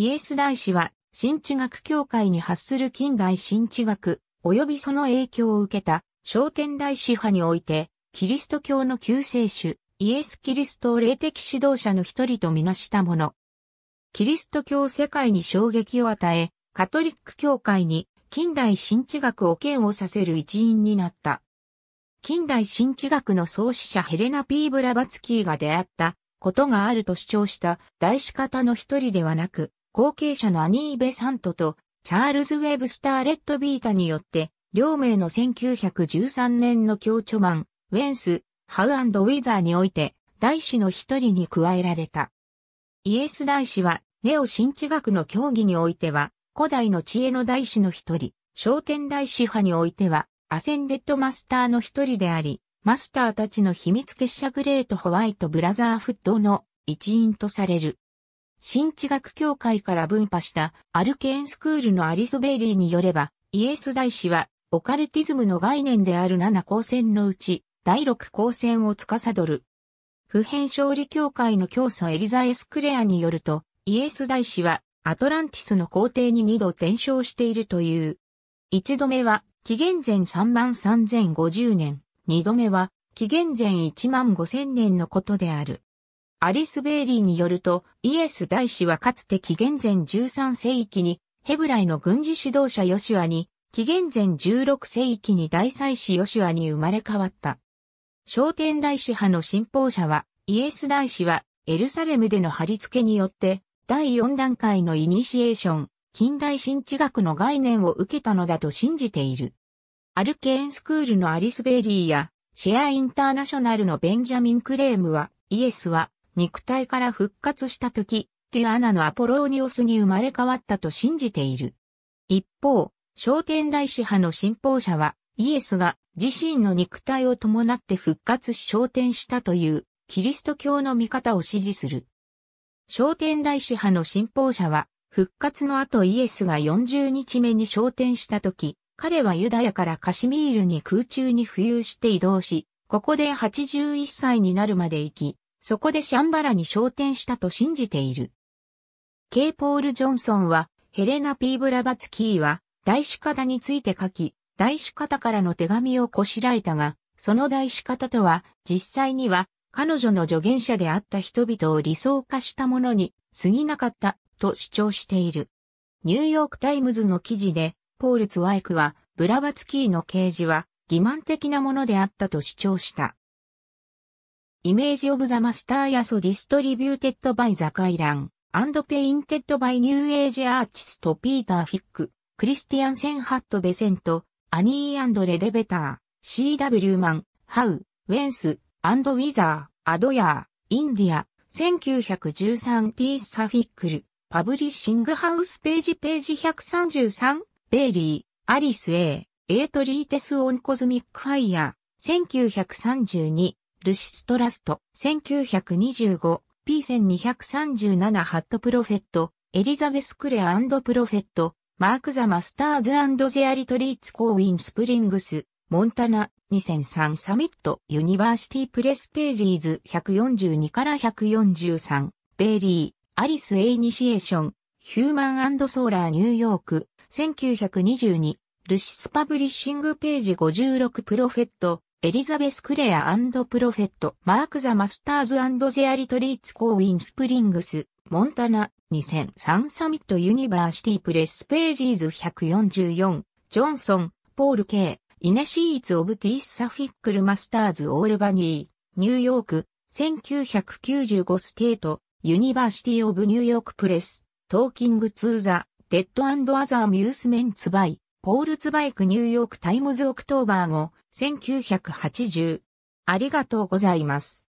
イエス大使は、新知学協会に発する近代新知学、及びその影響を受けた、商店大師派において、キリスト教の救世主、イエス・キリストを霊的指導者の一人とみなしたもの。キリスト教世界に衝撃を与え、カトリック教会に近代新知学を嫌悪させる一員になった。近代新知学の創始者ヘレナ・ピー・ブラバツキーが出会ったことがあると主張した大使方の一人ではなく、後継者のアニー・ベサントとチャールズ・ウェブスター・レッド・ビータによって、両名の1913年の教著マン、ウェンス、ハウウィザーにおいて、大使の一人に加えられた。イエス大使は、ネオ新知学の教義においては、古代の知恵の大使の一人、商店大使派においては、アセンデッドマスターの一人であり、マスターたちの秘密結社グレートホワイトブラザーフットの一員とされる。新地学協会から分派したアルケーンスクールのアリス・ベイリーによれば、イエス大師は、オカルティズムの概念である7光線のうち、第6光線を司る。普遍勝利協会の教祖エリザ・エスクレアによると、イエス大師は、アトランティスの皇帝に2度転生しているという。1度目は、紀元前3万3050年、2度目は、紀元前1万5000年のことである。アリス・ベイリーによると、イエス大使はかつて紀元前13世紀に、ヘブライの軍事指導者ヨシュアに、紀元前16世紀に大祭司ヨシュアに生まれ変わった。商店大使派の信奉者は、イエス大使は、エルサレムでの貼り付けによって、第4段階のイニシエーション、近代新知学の概念を受けたのだと信じている。アルケーンスクールのアリス・ベイリーや、シェア・インターナショナルのベンジャミン・クレームは、イエスは、肉体から復活した時、ティアナのアポローニオスに生まれ変わったと信じている。一方、商店大師派の信奉者は、イエスが自身の肉体を伴って復活し昇天したという、キリスト教の見方を支持する。商店大師派の信奉者は、復活の後イエスが40日目に昇天した時、彼はユダヤからカシミールに空中に浮遊して移動し、ここで81歳になるまで生き、そこでシャンバラに昇天したと信じている。ケイ・ポール・ジョンソンは、ヘレナ・ピー・ブラバツキーは、大仕方について書き、大仕方からの手紙をこしらえたが、その大仕方とは、実際には、彼女の助言者であった人々を理想化したものに過ぎなかったと主張している。ニューヨークタイムズの記事で、ポール・ツワイクは、ブラバツキーの掲示は、欺瞞的なものであったと主張した。イメージオブザマスターやソディストリビューテッドバイザカイラン、アンドペインテッドバイニューエイジアーチストピーターフィック、クリスティアンセンハットベセント、アニーレデベター、CW マン、ハウ、ウェンス、アンドウィザー、アドヤー、インディア、1913ティーサフィックル、パブリッシングハウスページページ133、ベイリー、アリス A、エイトリーテスオンコズミックファイヤー、1932、ルシストラスト、1925、P1237 ハットプロフェット、エリザベス・クレアプロフェット、マーク・ザ・マスターズゼアリトリーツ・コーウィン・スプリングス、モンタナ、2003サミット、ユニバーシティ・プレス・ページーズ142から143、ベイリー、アリス・エイニシエーション、ヒューマンソーラー・ニューヨーク、1922、ルシス・パブリッシング・ページ56プロフェット、エリザベス・クレアプロフェット、マーク・ザ・マスターズゼアリトリーツ・コーウィン・スプリングス、モンタナ、2003サミット・ユニバーシティ・プレス・ページーズ144、ジョンソン、ポール・ケイ、イネシーツ・オブ・ティース・サフィックル・マスターズ・オールバニー、ニューヨーク、1995ステート、ユニバーシティ・オブ・ニューヨーク・プレス、トーキング・ツー・ザ・デッド・アザミュースメンツ・バイ、ポールツバイクニューヨークタイムズオクトーバー後、1980。ありがとうございます。